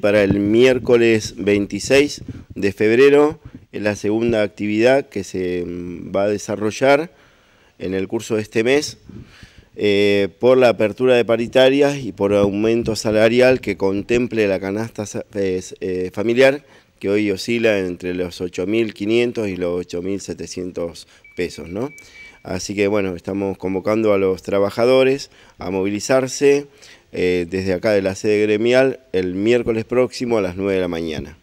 para el miércoles 26 de febrero, es la segunda actividad que se mm, va a desarrollar en el curso de este mes eh, por la apertura de paritarias y por aumento salarial que contemple la canasta eh, familiar que hoy oscila entre los 8.500 y los 8.700 pesos. ¿no? Así que bueno, estamos convocando a los trabajadores a movilizarse eh, desde acá de la sede gremial el miércoles próximo a las 9 de la mañana.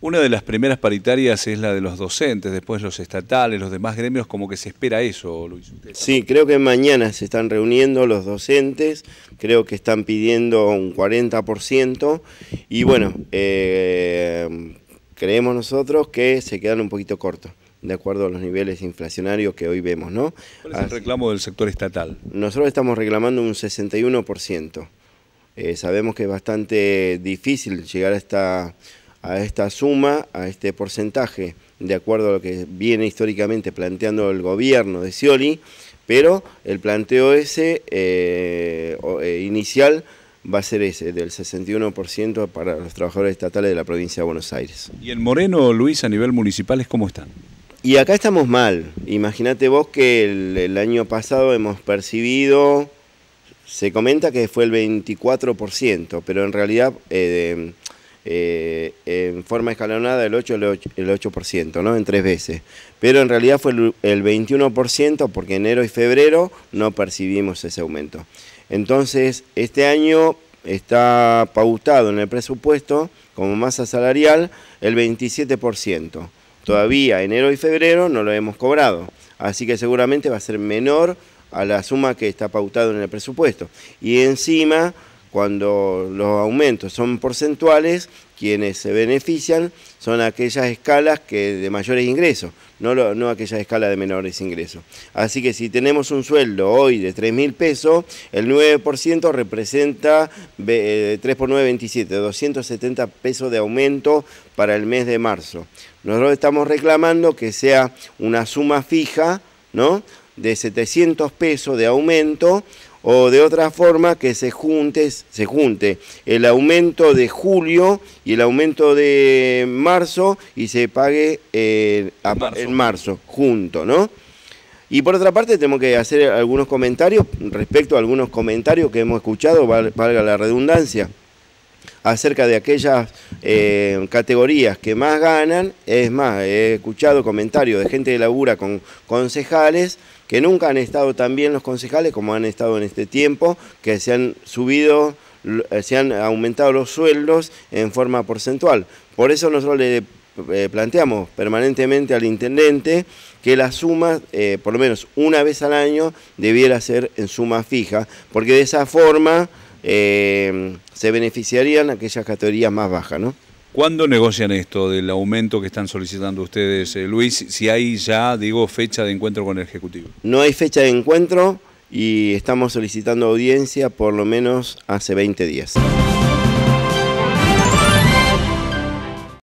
Una de las primeras paritarias es la de los docentes, después los estatales, los demás gremios, como que se espera eso, Luis. Sí, creo que mañana se están reuniendo los docentes, creo que están pidiendo un 40% y bueno, eh, creemos nosotros que se quedan un poquito cortos de acuerdo a los niveles inflacionarios que hoy vemos, ¿no? ¿Cuál es el ah, reclamo del sector estatal? Nosotros estamos reclamando un 61%. Eh, sabemos que es bastante difícil llegar a esta, a esta suma, a este porcentaje, de acuerdo a lo que viene históricamente planteando el gobierno de Scioli, pero el planteo ese eh, eh, inicial va a ser ese, del 61% para los trabajadores estatales de la provincia de Buenos Aires. ¿Y el Moreno, Luis, a nivel municipal, cómo están? Y acá estamos mal. Imagínate vos que el, año pasado hemos percibido, se comenta que fue el 24%, pero en realidad eh, eh, en forma escalonada el 8, el ¿no? En tres veces. Pero en realidad fue el, el 21% porque enero y febrero no percibimos ese aumento. Entonces, este año está pautado en el presupuesto como masa salarial el 27%. Todavía enero y febrero no lo hemos cobrado, así que seguramente va a ser menor a la suma que está pautado en el presupuesto. Y encima cuando los aumentos son porcentuales, quienes se benefician son aquellas escalas que de mayores ingresos, no, aquellas escalas de menores ingresos. Así que si tenemos un sueldo hoy de 3.000 pesos, el 9% representa 3 eh, por 9, 27, 270 pesos de aumento para el mes de marzo. Nosotros estamos reclamando que sea una suma fija, De 700 pesos de aumento o de otra forma que se, juntes, se junte el aumento de julio y el aumento de marzo y se pague eh, en marzo, junto, ¿no? Y por otra parte tenemos que hacer algunos comentarios respecto a algunos comentarios que hemos escuchado, valga la redundancia acerca de aquellas eh, categorías que más ganan. Es más, he escuchado comentarios de gente la labura con concejales que nunca han estado tan bien los concejales como han estado en este tiempo, que se han subido, eh, se han aumentado los sueldos en forma porcentual. Por eso nosotros le eh, planteamos permanentemente al intendente que la suma, por lo menos una vez al año, debiera ser en suma fija, porque de esa forma eh, se beneficiarían aquellas categorías más bajas, ¿no? ¿Cuándo negocian esto del aumento que están solicitando ustedes, eh, Luis? Si hay ya, digo, fecha de encuentro con el Ejecutivo. No hay fecha de encuentro y estamos solicitando audiencia por lo menos hace 20 días.